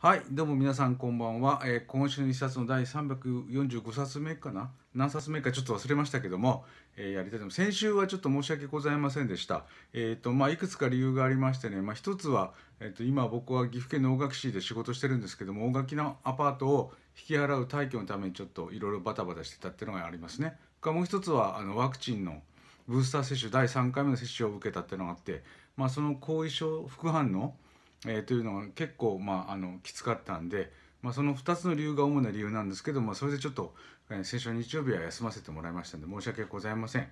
はいどうも皆さんこんばんは、えー、今週の1冊の第345冊目かな何冊目かちょっと忘れましたけども、えー、やりたいと思います先週はちょっと申し訳ございませんでした、えーとまあ、いくつか理由がありましてね、まあ、一つは、えーと、今僕は岐阜県の大垣市で仕事してるんですけども大垣のアパートを引き払う退去のためにちょっといろいろバタバタしてたっていうのがありますねもう一つはあのワクチンのブースター接種第3回目の接種を受けたっていうのがあって、まあ、その後遺症副反応えー、というのが結構、まあ、あのきつかったんで、まあ、その2つの理由が主な理由なんですけど、まあ、それでちょっと、えー、先週日曜日は休ませてもらいましたんで申し訳ございません。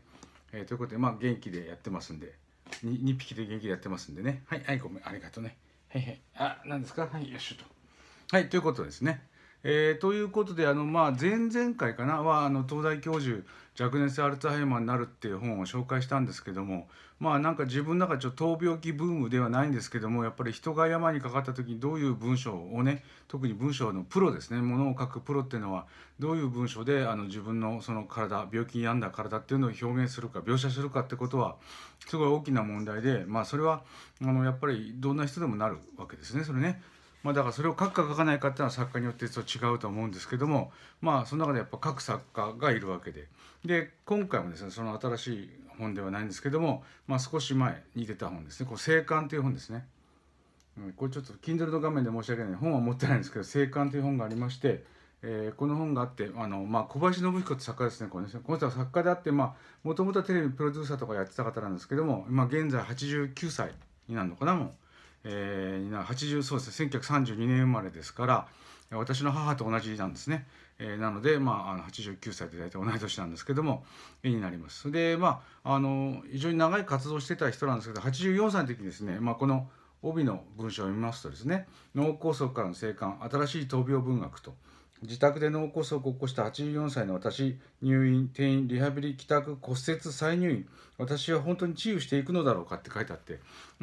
えー、ということで、まあ、元気でやってますんで 2, 2匹で元気でやってますんでねはいはいごめんありがとうねはいはいあ何ですかはいよしとはいということですねえー、ということであの、まあ、前々回かなはあの東大教授若年性アルツハイマーになるっていう本を紹介したんですけどもまあなんか自分の中ちょっと闘病気ブームではないんですけどもやっぱり人が山にかかった時にどういう文章をね特に文章のプロですねものを書くプロっていうのはどういう文章であの自分のその体病気に病んだ体っていうのを表現するか描写するかってことはすごい大きな問題でまあそれはあのやっぱりどんな人でもなるわけですねそれね。まあ、だからそれを書くか書かないかっていうのは作家によってちょっと違うと思うんですけどもまあその中でやっぱ各作家がいるわけでで今回もですねその新しい本ではないんですけども、まあ、少し前に出た本ですね「こう生還」という本ですね。これちょっと Kindle の画面で申し訳ない本は持ってないんですけど「生還」という本がありまして、えー、この本があってあの、まあ、小林信彦って作家ですねこの人は作家であってもともとはテレビプロデューサーとかやってた方なんですけども、まあ、現在89歳になるのかなもう。えー、80そうですね1932年生まれですから私の母と同じなんですね、えー、なので、まあ、あの89歳で大体同い年なんですけども絵になりますでまああの非常に長い活動してた人なんですけど84歳の時にですね、まあ、この帯の文章を見ますとですね脳梗塞からの生還新しい闘病文学と。自宅で脳梗塞を起こした84歳の私、入院、転院、リハビリ、帰宅、骨折、再入院、私は本当に治癒していくのだろうかって書いてあって、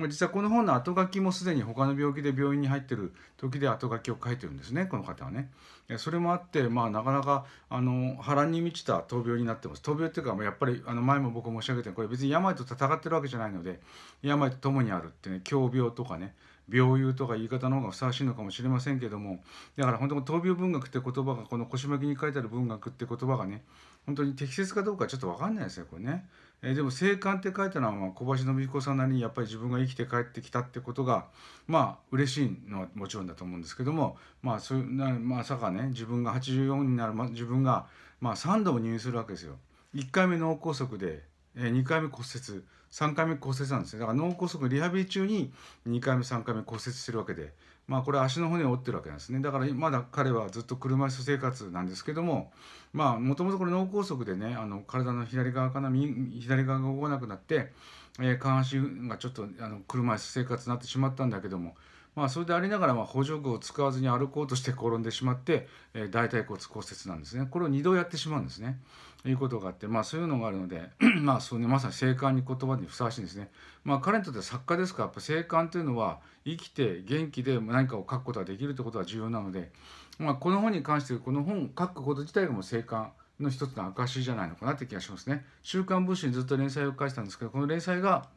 実はこの本の後書きもすでに他の病気で病院に入ってる時で後書きを書いてるんですね、この方はね。それもあって、まあ、なかなかあの波乱に満ちた闘病になってます。闘病っていうか、やっぱりあの前も僕申し上げたように、これ別に病と戦ってるわけじゃないので、病と共にあるってね、狂病とかね、病友とか言い方の方がふさわしいのかもしれませんけどもだから本当に闘病文学って言葉がこの腰巻きに書いてある文学って言葉がね本当に適切かどうかちょっと分かんないですよこれね。えー、でも「生還」って書いたのはまあ小橋信彦さんなりにやっぱり自分が生きて帰ってきたってことがまあ嬉しいのはもちろんだと思うんですけどもまあそうまさかね自分が84になる、ま、自分がまあ3度も入院するわけですよ。1回目脳梗塞で、えー、2回目骨折3回目骨折なんですねだから脳梗塞リハビリ中に2回目3回目骨折してるわけでまあこれ足の骨を折ってるわけなんですねだからまだ彼はずっと車椅子生活なんですけどもまあもともとこれ脳梗塞でねあの体の左側かな左側が動かなくなって、えー、下半身がちょっとあの車椅子生活になってしまったんだけどもまあ、それでありながらま補助具を使わずに歩こうとして転んでしまって、え大腿骨骨折なんですねこれを2度やってしまうんですねいうことがあって、まあ、そういうのがあるので まあそう、ね、まさに生還に言葉にふさわしいんですね、まあ、彼にとっては作家ですからやっぱ生還というのは生きて元気で何かを書くことができるということが重要なので、まあ、この本に関してこの本を書くこと自体がもう生還の一つの証じゃないのかなって気がしますね。週刊文春にずっと連載を返したんですけどこの連載が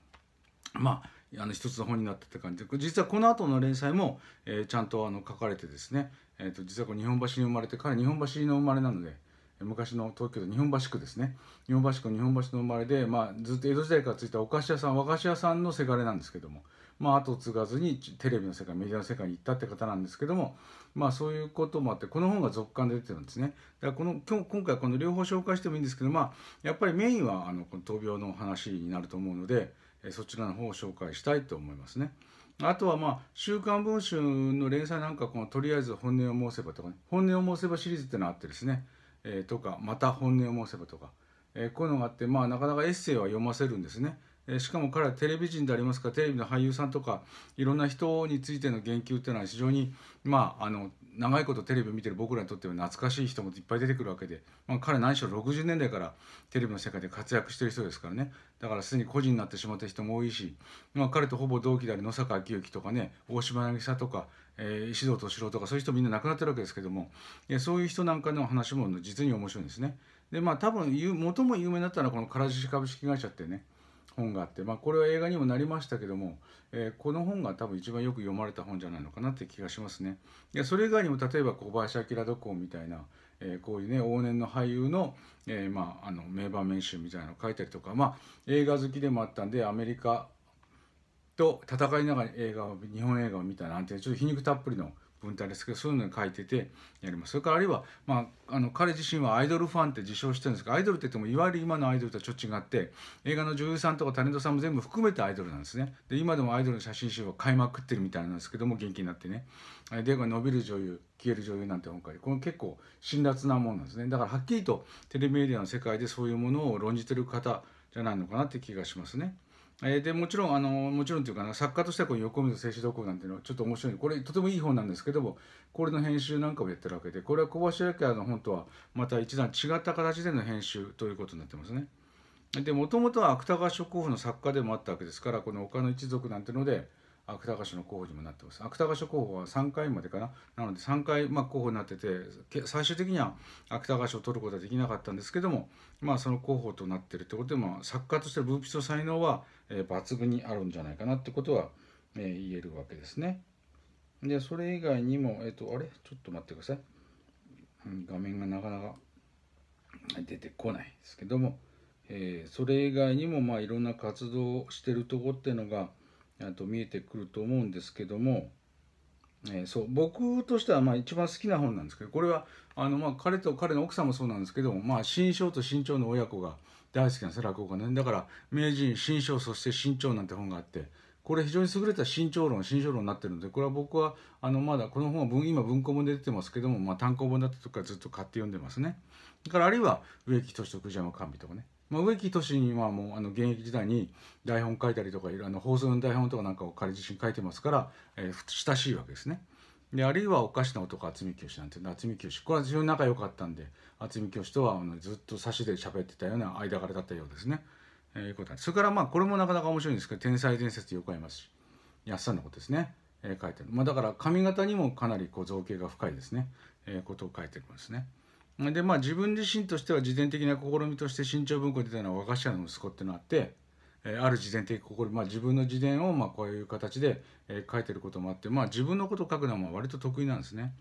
まああの一つの本になった感じで実はこの後の連載も、えー、ちゃんとあの書かれてですね、えーと、実はこう日本橋に生まれて彼日本橋の生まれなので昔の東京都日本橋区ですね日本橋区日本橋の生まれで、まあ、ずっと江戸時代からついたお菓子屋さん和菓子屋さんのせがれなんですけども、まあ、後継がずにテレビの世界メディアの世界に行ったって方なんですけども、まあ、そういうこともあってこの本が続刊で出てるんですねだからこの今日今回この両方紹介してもいいんですけど、まあ、やっぱりメインはあのこの闘病の話になると思うので。そちらの方を紹介したいと思いますね。あとはまあ「週刊文春」の連載なんかこの「とりあえず本音を申せば」とか、ね「本音を申せば」シリーズってのあってですね、えー、とか「また本音を申せば」とか、えー、こういうのがあって、まあ、なかなかエッセイは読ませるんですね。えー、しかも彼はテレビ人でありますかテレビの俳優さんとかいろんな人についての言及っていうのは非常に、まあ、あの長いことテレビ見てる僕らにとっては懐かしい人もいっぱい出てくるわけで、まあ、彼何しろ60年代からテレビの世界で活躍してる人ですからねだからすでに個人になってしまった人も多いし、まあ、彼とほぼ同期である野坂昭之とかね大島渚とか、えー、石堂敏郎とかそういう人みんな亡くなってるわけですけどもそういう人なんかの話も実に面白いんですね。でまあ多分最も有名になったのはこの唐獅子株式会社ってね本があって、まあ、これは映画にもなりましたけども、えー、この本が多分一番よく読まれた本じゃないのかなって気がしますね。いやそれ以外にも例えば小林明土公みたいな、えー、こういうね往年の俳優の,、えー、まあ、あの名場面集みたいなのを書いたりとか、まあ、映画好きでもあったんでアメリカと戦いながら映画を日本映画を見たなんてちょっと皮肉たっぷりの文体ですけどそういうのに書いててやりますそれからあるいは、まあ、あの彼自身はアイドルファンって自称してるんですけどアイドルって言ってもいわゆる今のアイドルとはちょっと違って映画の女優さんとかタレントさんも全部含めてアイドルなんですねで今でもアイドルの写真集を買いまくってるみたいなんですけども元気になってねで伸びる女優消える女優なんて本会この結構辛辣なもんなんですねだからはっきりとテレビメディアの世界でそういうものを論じてる方じゃないのかなって気がしますね。えー、でもちろんあのもちろんというか作家としてはこの横溝静止動向なんていうのはちょっと面白いこれとてもいい本なんですけどもこれの編集なんかをやってるわけでこれは小林明の本とはまた一段違った形での編集ということになってますね。でもともとは芥川諸候補の作家でもあったわけですからこの「丘の一族」なんていうので芥川賞の候補にもなってます芥川賞候補は3回までかななので3回、まあ、候補になってて最終的には芥川賞を取ることはできなかったんですけども、まあ、その候補となってるってことで、まあ、作家としての文筆の才能は、えー、抜群にあるんじゃないかなってことは、えー、言えるわけですね。でそれ以外にも、えっ、ー、とあれちょっと待ってください、画面がなかなか出てこないですけども、えー、それ以外にも、まあ、いろんな活動をしてるとこっていうのが、あと見えてくると思うんですけども、えー、そう僕としてはまあ一番好きな本なんですけどこれはあのまあ彼と彼の奥さんもそうなんですけど、まあ、新章と新潮の親子が大好きなんです落語家ねだから名人新章そして新潮なんて本があってこれ非常に優れた新潮論新潮論になってるのでこれは僕はあのまだこの本は文今文庫本で出てますけども、まあ、単行本だった時からずっと買って読んでますねだからあるいは植木俊徳山神とかねまあ、植木俊はもうあの現役時代に台本書いたりとかあの放送の台本とかなんかを彼自身書いてますから、えー、親しいわけですね。であるいはおかしな男渥美清なんて渥美清これは非常に仲良かったんで渥美清とはあのずっと差しで喋ってたような間柄だったようですね。えー、いうことそれからまあこれもなかなか面白いんですけど「天才伝説」よくありますし安さんのことですね、えー、書いてる、まあ、だから髪型にもかなりこう造形が深いですね、えー、ことを書いてるんですね。でまあ自分自身としては自伝的な試みとして新潮文庫に出たのは和菓子屋の息子っていうのがあって、えある自伝的試み、まあ、自分の自伝をまこういう形で、え書いてることもあって、まあ、自分のことを書くのは割と得意なんですね。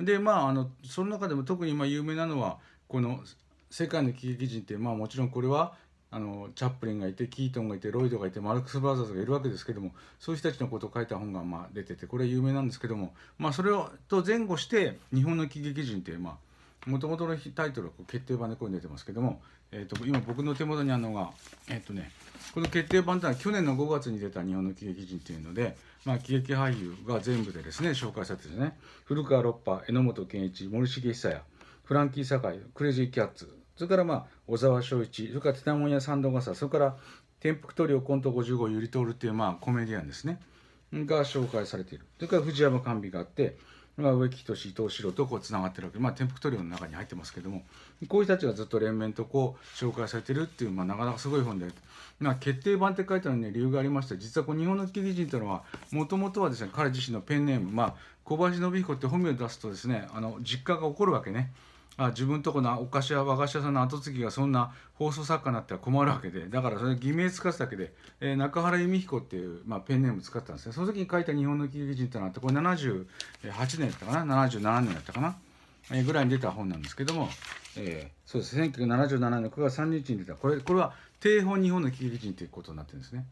でまああのその中でも特にあ有名なのはこの「世界の喜劇人」って、まあ、もちろんこれはあのチャップリンがいてキートンがいてロイドがいてマルクス・バーザーズがいるわけですけどもそういう人たちのことを書いた本がま出ててこれは有名なんですけども、まあ、それをと前後して「日本の喜劇人」っていうまあもともとのタイトルは決定版でこう出てますけども、えーと、今僕の手元にあるのが、えっ、ー、とね、この決定版というのは去年の5月に出た日本の喜劇人っていうので、まあ、喜劇俳優が全部でですね紹介されてですね古川六波榎本健一森重久也フランキー堺クレイジーキャッツそれから、まあ、小沢昭一それから手ナモンや三度笠それから転覆トリオコント55ユリトーるっていう、まあ、コメディアンですねが紹介されているそれから藤山甘美があってあ、植木仁伊藤四郎とこうつながってるわけで、まあ、転覆塗料の中に入ってますけどもこういう人たちがずっと連綿とこう紹介されてるっていう、まあ、なかなかすごい本で、まあ、決定版って書いてあるのに理由がありまして実はこう日本の喜劇人というのはもともとはですね彼自身のペンネーム、まあ、小林信彦って本名を出すとですねあの実家が起こるわけね。あ自分とこのお菓子屋和菓子屋さんの跡継ぎがそんな放送作家になったら困るわけでだからそれ偽名使っすただけで、えー、中原由美彦っていう、まあ、ペンネーム使ったんですねその時に書いた「日本の喜劇人」ってのってこれ78年だったかな77年だったかな、えー、ぐらいに出た本なんですけども、えー、そうです1977年の9月3日に出たこれこれは「定本日本の喜劇人」ということになってるんですね。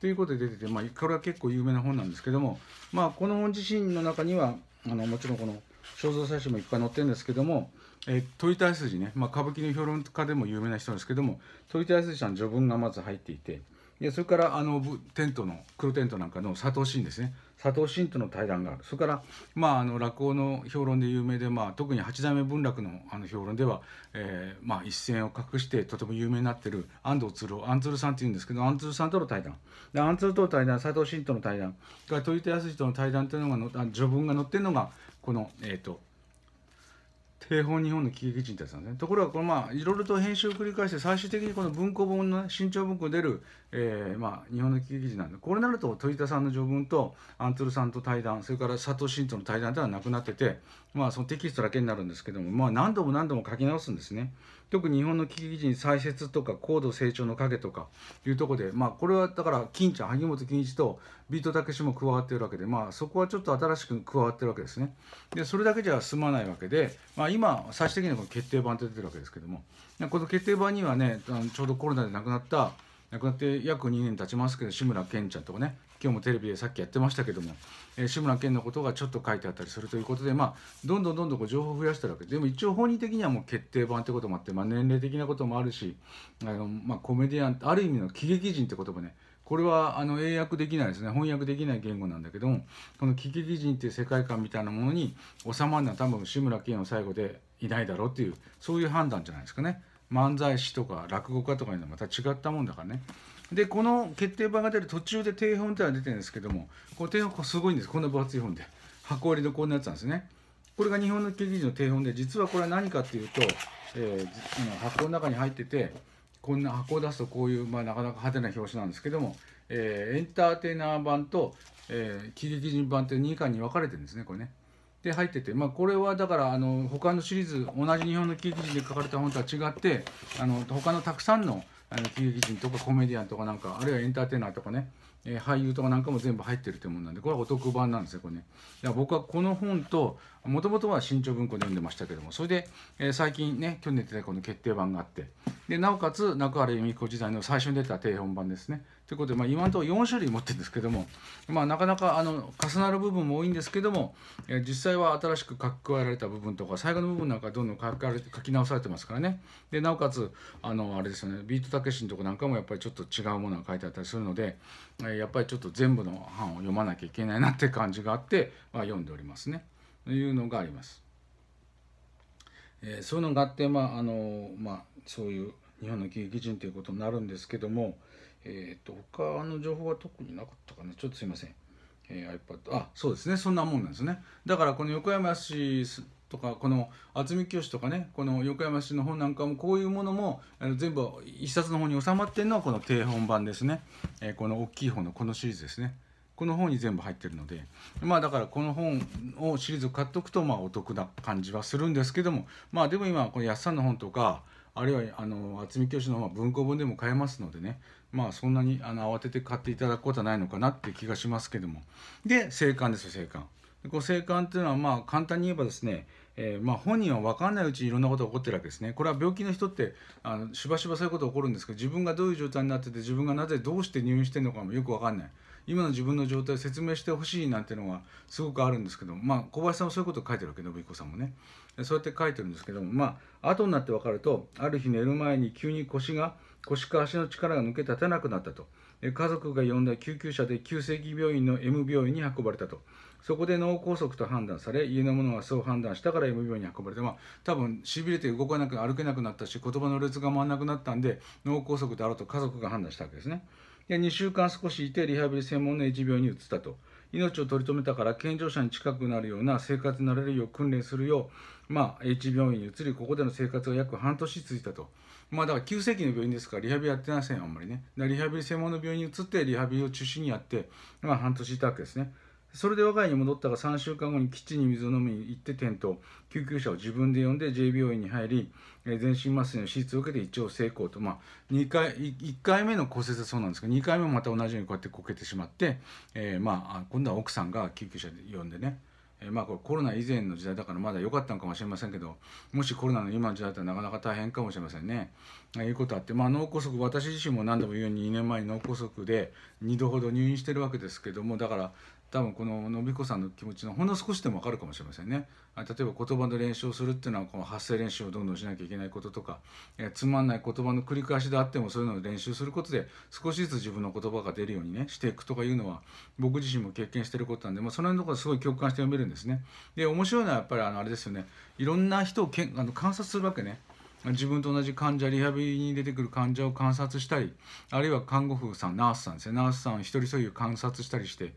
ということで出てて、まあ、これは結構有名な本なんですけども、まあ、この本自身の中にはあのもちろんこの肖像写真もいっぱい載ってるんですけどもえ鳥体筋ね、まあ、歌舞伎の評論家でも有名な人ですけども鳥康筋さん序文がまず入っていてでそれからあのテントの黒テントなんかの佐藤信ですね佐藤信との対談があるそれから、まあ、あの落語の評論で有名で、まあ、特に八代目文楽のあの評論では、えーまあ、一線を画してとても有名になってる安藤鶴安鶴さんっていうんですけど安鶴さんとの対談で安鶴との対談佐藤信との対談それから鳥田康との対談というのがの序文が載ってるのがこのえっ、ー、と定本日本の喜劇人なんですね。ところがこの、まあ、いろいろと編集を繰り返して最終的にこの文庫本の新潮文庫出る、えーまあ、日本の喜劇人なんでこれになると鳥田さんの序文とアントルさんと対談それから佐藤慎との対談ではなくなってて、まあ、そのテキストだけになるんですけども、まあ、何度も何度も書き直すんですね。特に日本の危機に再設とか高度成長の影とかいうとこで、まあ、これはだから金ちゃん萩本欽一とビートたけしも加わってるわけで、まあ、そこはちょっと新しく加わってるわけですねでそれだけじゃ済まないわけで、まあ、今最終的にはこの決定版って出てるわけですけどもこの決定版にはねちょうどコロナで亡くなった亡くなって約2年経ちますけど志村けんちゃんとかね今日もテレビでさっきやってましたけども、えー、志村けんのことがちょっと書いてあったりするということで、まあ、どんどんどんどんこう情報を増やしてるわけででも一応本人的にはもう決定版ってこともあって、まあ、年齢的なこともあるしあの、まあ、コメディアンある意味の喜劇人って言葉ねこれはあの英訳できないですね翻訳できない言語なんだけどもこの喜劇人っていう世界観みたいなものに収まるのは多分志村けんを最後でいないだろうっていうそういう判断じゃないですかね。漫才師とか落語家とかにはまた違ったもんだからねでこの決定版が出る途中で低本ってのは出てるんですけどもこの低本すごいんですこんな分厚い本で箱入りのこんなやつなんですねこれが日本の記事の低本で実はこれは何かっていうと、えー、箱の中に入っててこんな箱を出すとこういう、まあ、なかなか派手な表紙なんですけども、えー、エンターテイナー版と、えー、喜劇人版って2巻に分かれてるんですねこれねで入ってて、まあ、これはだからあの他のシリーズ同じ日本の喜劇人で書かれた本とは違ってあの他のたくさんのあの喜劇人とかコメディアンとかなんかあるいはエンターテイナーとかね、えー、俳優とかなんかも全部入ってるというもんなんでこれはお得版なんですよこれねだから僕はこの本ともともとは新潮文庫で読んでましたけどもそれで、えー、最近ね去年出たこの決定版があってでなおかつ中原由美子時代の最初に出た定本版ですねということで、まあ、今のところ4種類持ってるんですけども、まあ、なかなかあの重なる部分も多いんですけども、え実際は新しく書き加えられた部分とか最後の部分なんかどんどん書き直されてますからねでなおかつあのあれですよねビートたけしのとこなんかもやっぱりちょっと違うものが書いてあったりするので、えやっぱりちょっと全部の版を読まなきゃいけないなって感じがあって、まあ、読んでおりますねというのがあります。えー、そういうのがあって、まああのまあ、そういう日本の喜劇人ということになるんですけども、えーと、他の情報は特になかったかなちょっとすいません、えー、iPad あそうですねそんなもんなんですねだからこの横山氏とかこの渥美清とかねこの横山氏の本なんかもこういうものも全部一冊の方に収まってるのはこの定本版ですね、えー、この大きい方のこのシリーズですねこの本に全部入ってるのでまあだからこの本をシリーズ買っとくとまあお得な感じはするんですけどもまあでも今この安さんの本とかあるいはあの渥美教師の方は文庫本でも買えますのでねまあそんなにあの慌てて買っていただくことはないのかなって気がしますけどもで生還ですよ生還こう生っていうのはまあ簡単に言えばですねえー、まあ、本人は分かんないうちにいろんなことが起こってるわけですね。これは病気の人ってあのしばしばそういうことが起こるんですけど自分がどういう状態になってて自分がなぜどうして入院してるのかもよく分かんない。今の自分の状態を説明してほしいなんてのがすごくあるんですけどまあ小林さんはそういうことを書いてるわけ信彦さんもねそうやって書いてるんですけどもまあ後になって分かるとある日寝る前に急に腰が腰か足の力が抜け立たなくなったと家族が呼んだ救急車で急性期病院の M 病院に運ばれたとそこで脳梗塞と判断され家の者がそう判断したから M 病院に運ばれて、まあ、多分しびれて動かなく歩けなくなったし言葉の列が回らなくなったんで脳梗塞だろうと家族が判断したわけですね。2週間少しいてリハビリ専門の h 病に移ったと命を取り留めたから健常者に近くなるような生活になれるよう訓練するよう、まあ、H 病院に移りここでの生活が約半年続いたと、まあ、だから急性期の病院ですからリハビリやってませんあんまりねリハビリ専門の病院に移ってリハビリを中心にやって、まあ、半年いたわけですねそれで我が家に戻ったが3週間後にキッチンに水を飲みに行って転倒救急車を自分で呼んで J 病院に入り、え全身麻酔の手術を受けて一応成功と、まあ、2回1回目の骨折はそうなんですけど2回目もまた同じようにこうやってこけてしまって、えー、まあ、今度は奥さんが救急車で呼んでねえまあこれコロナ以前の時代だからまだ良かったのかもしれませんけどもしコロナの今の時代だったらなかなか大変かもしれませんね。あいうことあって、まあ、脳梗塞私自身も何度も言うように2年前に脳梗塞で2度ほど入院してるわけですけどもだから多分この信子さんの気持ちのほんの少しでもわかるかもしれませんね。例えば言葉の練習をするっていうのはこの発声練習をどんどんしなきゃいけないこととか、えつまんない言葉の繰り返しであってもそういうのを練習することで少しずつ自分の言葉が出るようにねしていくとかいうのは僕自身も経験してることなんで、まあ、その辺のところすごい共感して読めるんですね。で面白いのはやっぱりあのあれですよねいろんな人をけんあの観察するわけね。自分と同じ患者リハビリに出てくる患者を観察したりあるいは看護婦さんナースさんですねナースさん一人一人観察したりして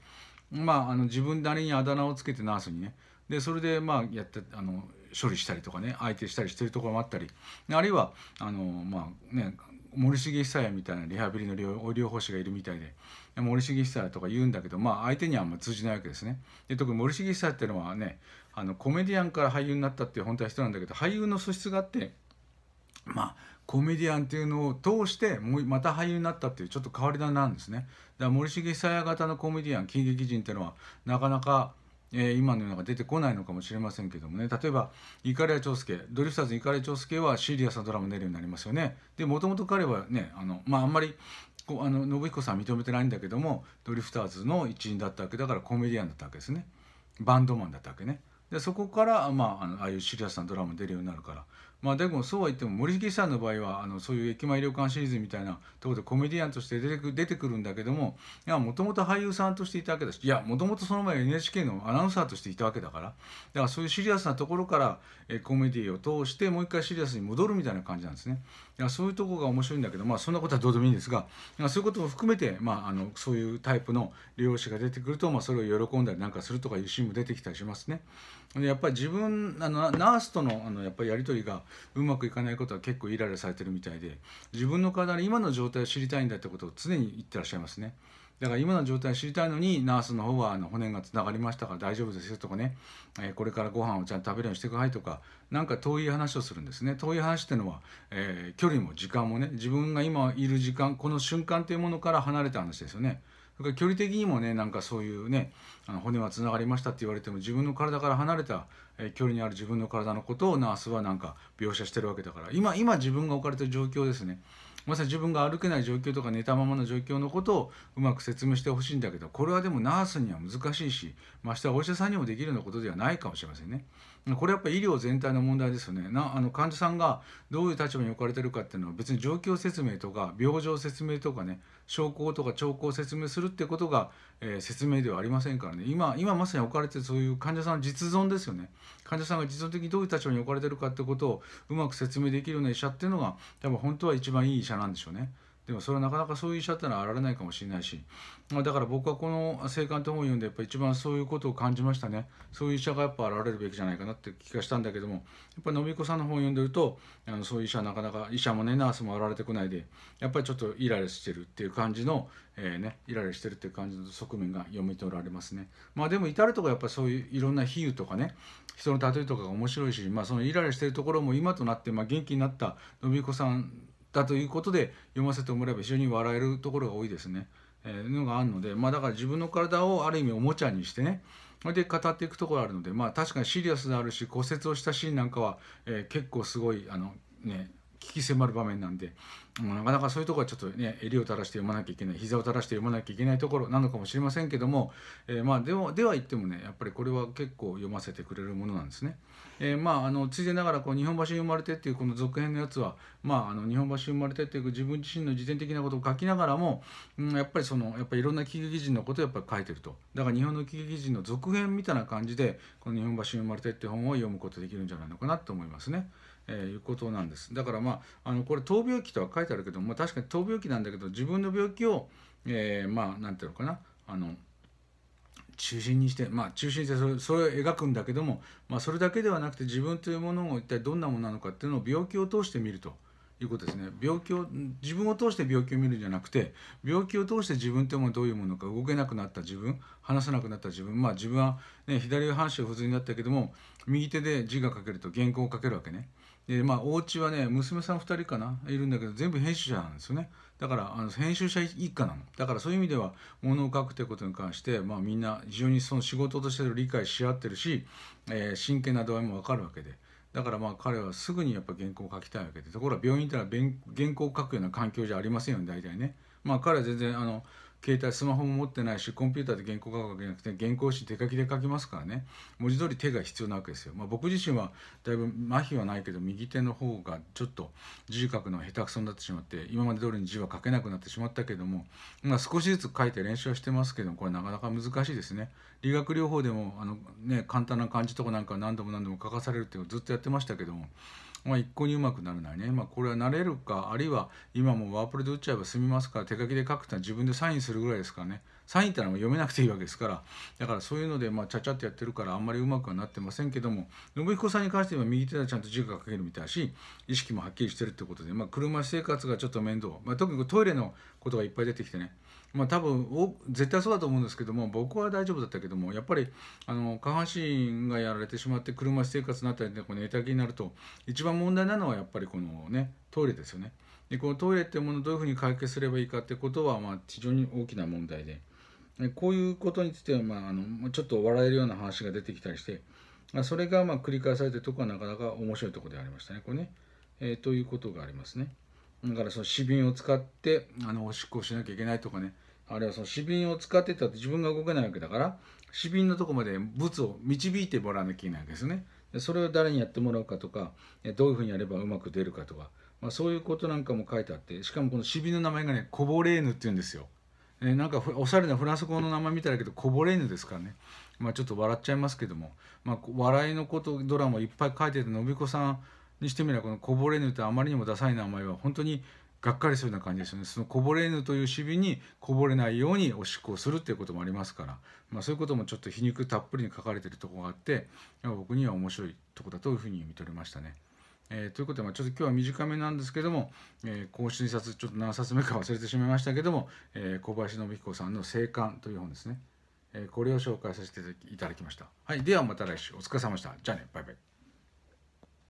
まあ、あの自分なりにあだ名をつけてナースにねでそれでまあやってあの処理したりとかね相手したりしてるところもあったりあるいはあの、まあね、森重久也みたいなリハビリの療法士がいるみたいで森重久也とか言うんだけど、まあ、相手にはあんま通じないわけですね。で特に森重久也っていうのはねあのコメディアンから俳優になったっていう本当は人なんだけど俳優の素質があってまあコメディアンっていうのを通してもうまた俳優になったっていうちょっと変わり種なんですねだから森重久彌型のコメディアン喜劇人っていうのはなかなか、えー、今の世の中出てこないのかもしれませんけどもね例えばり屋長介ドリフターズり屋長介はシリアスなドラマ出るようになりますよねでもともと彼はねあのまああんまりこあの信彦さんは認めてないんだけどもドリフターズの一員だったわけだからコメディアンだったわけですねバンドマンだったわけねでそこから、まあ、あのああいうシリアスなドラマ出るようになるからまあ、でもそうは言っても森木さんの場合はあのそういう駅前旅館シリーズみたいなところでコメディアンとして出てく出てくるんだけどももともと俳優さんとしていたわけだしいやもともとその前 NHK のアナウンサーとしていたわけだからだからそういうシリアスなところからえコメディを通してもう一回シリアスに戻るみたいな感じなんですねだからそういうとこが面白いんだけど、まあ、そんなことはどうでもいいんですがそういうことも含めて、まあ、あのそういうタイプの漁師が出てくると、まあ、それを喜んだりなんかするとかいうシーンも出てきたりしますね。やっぱり自分あのナースとのあのやっぱりやり取りがうまくいかないことは結構イライラされてるみたいで自分の体の今の状態を知りたいんだってことを常に言ってらっしゃいますねだから今の状態を知りたいのにナースの方はあの骨がつながりましたから大丈夫ですよとかね、えー、これからご飯をちゃんと食べるようにしてくださいとかなんか遠い話をするんですね遠い話っていうのは、えー、距離も時間もね自分が今いる時間この瞬間というものから離れた話ですよね。から距離的にもねなんかそういうねあの骨はつながりましたって言われても自分の体から離れた、え距離にある自分の体のことをナースはなんか描写してるわけだから今今自分が置かれてる状況ですねまさに自分が歩けない状況とか寝たままの状況のことをうまく説明してほしいんだけどこれはでもナースには難しいしましてはお医者さんにもできるようなことではないかもしれませんね。これやっぱり医療全体の問題ですよねなあの患者さんがどういう立場に置かれてるかっていうのは別に状況説明とか病状説明とかね証拠とか兆候を説明するってことが、えー、説明ではありませんからね今今まさに置かれてるそういう患者さんの実存ですよね患者さんが実存的にどういう立場に置かれてるかってことをうまく説明できるような医者っていうのが多分本当は一番いい医者者なんでしょうね。でもそれはなかなかそういう医者ってのは現れないかもしれないしだから僕はこの「生還」って本を読んでやっぱ一番そういうことを感じましたねそういう医者がやっぱ現れるべきじゃないかなって気がしたんだけどもやっぱり信子さんの本を読んでるとあのそういう医者なかなか医者もねナースも現れてこないでやっぱりちょっとイライラしてるっていう感じの、えー、ね、イライラしてるっていう感じの側面が読み取られますねまあでも至るとこやっぱそういういろんな比喩とかね人の例えとかが面白いし、まあ、そのイライラしてるところも今となって、まあ、元気になった信子さんだということで読ませてもらえば非常に笑えるところが多いですね。えー、のがあるので、まあ、だから自分の体をある意味おもちゃにしてねそれで語っていくところあるので、まあ、確かにシリアスであるし骨折をしたシーンなんかは、えー、結構すごいあのね危き迫る場面なんで、もうなかなかそういうとこはちょっとね、襟を垂らして読まなきゃいけない、膝を垂らして読まなきゃいけないところなのかもしれませんけども、えー、まあ、でも、では言ってもね、やっぱりこれは結構読ませてくれるものなんですね。えー、まあ、あの、ついでながら、こう、日本橋に生まれてっていうこの続編のやつは、まあ、あの、日本橋に生まれてっていう自分自身の自伝的なことを書きながらも、うん、やっぱりその、やっぱりいろんな喜劇人のことをやっぱり書いてると。だから日本の喜劇人の続編みたいな感じで、この日本橋に生まれてって本を読むことできるんじゃないのかなと思いますね。えー、いうことなんですだからまああのこれ闘病期とは書いてあるけど、まあ、確かに闘病期なんだけど自分の病気を、えー、まあ何ていうのかなあの中心にしてまあ中心にしてそれそれを描くんだけども、まあ、それだけではなくて自分というものを一体どんなものなのかっていうのを病気を通して見ると。いうことですね病気を自分を通して病気を見るんじゃなくて病気を通して自分ってもどういうものか動けなくなった自分話せなくなった自分まあ自分は、ね、左半身不随になったけども右手で字が書けると原稿を書けるわけねでまあお家はね娘さん2人かないるんだけど全部編集者なんですよねだからあの編集者一家なのだからそういう意味ではものを書くということに関して、まあ、みんな非常にその仕事としての理解し合ってるし、えー、真剣な度合いも分かるわけで。だからまあ彼はすぐにやっぱ原稿を書きたいわけでところが病院ってのは原稿を書くような環境じゃありませんよね大体ね。まあ彼は全然あの携帯スマホも持ってないしコンピューターで原稿書くわけじゃなくて原稿紙手書きで書きますからね文字通り手が必要なわけですよ、まあ、僕自身はだいぶ麻痺はないけど右手の方がちょっと字書くの下手くそになってしまって今まで通りに字は書けなくなってしまったけども、まあ、少しずつ書いて練習はしてますけどこれなかなか難しいですね理学療法でもあの、ね、簡単な漢字とかなんか何度も何度も書かされるっていうのをずっとやってましたけどもまあ、一向にうまくならないね、まあ、これは慣れるかあるいは今もワープロで打っちゃえば済みますから手書きで書くってのは自分でサインするぐらいですからねサインってのは読めなくていいわけですからだからそういうのでまあちゃちゃってやってるからあんまりうまくはなってませんけども信彦さんに関しては右手はちゃんと字が書けるみたいだし意識もはっきりしてるってことで、まあ、車生活がちょっと面倒、まあ、特にトイレのことがいっぱい出てきてねまあ、多分お絶対そうだと思うんですけども僕は大丈夫だったけどもやっぱりあの下半身がやられてしまって車生活になったりでこ寝たきりになると一番問題なのはやっぱりこのねトイレですよね。でこのトイレっていうものをどういうふうに解決すればいいかってことは、まあ、非常に大きな問題でこういうことについては、まあ、あのちょっと笑えるような話が出てきたりして、まあ、それがまあ繰り返されてるとこはなかなか面白いとこでありましたね。これねえー、ということがありますね。だからその紙瓶を使ってあのおしっこをしなきゃいけないとかねあるいはその死瓶を使ってたって自分が動けないわけだから詩瓶のとこまで物を導いてもらわなきゃいけないわけですねそれを誰にやってもらうかとかどういうふうにやればうまく出るかとか、まあ、そういうことなんかも書いてあってしかもこの詩瓶の名前がねコボレーヌっていうんですよ、えなんかおしゃれなフランス語の名前見たらだけどコボレーヌですからねまあちょっと笑っちゃいますけども、まあ、笑いのことドラマいっぱい書いててびこさんにしてみればこのこぼれぬってあまりにもダサい名前は本当にがっかりするような感じですよねそのこぼれぬという守備にこぼれないようにおしっこをするっていうこともありますから、まあ、そういうこともちょっと皮肉たっぷりに書かれてるとこがあって僕には面白いとこだというふうに見み取りましたね。えー、ということで、まあ、ちょっと今日は短めなんですけども、えー、更新冊ちょっと何冊目か忘れてしまいましたけども、えー、小林信彦さんの「生還」という本ですね、えー、これを紹介させていただきました。はい、ではまた来週お疲れ様でした。じゃあねバイバイ。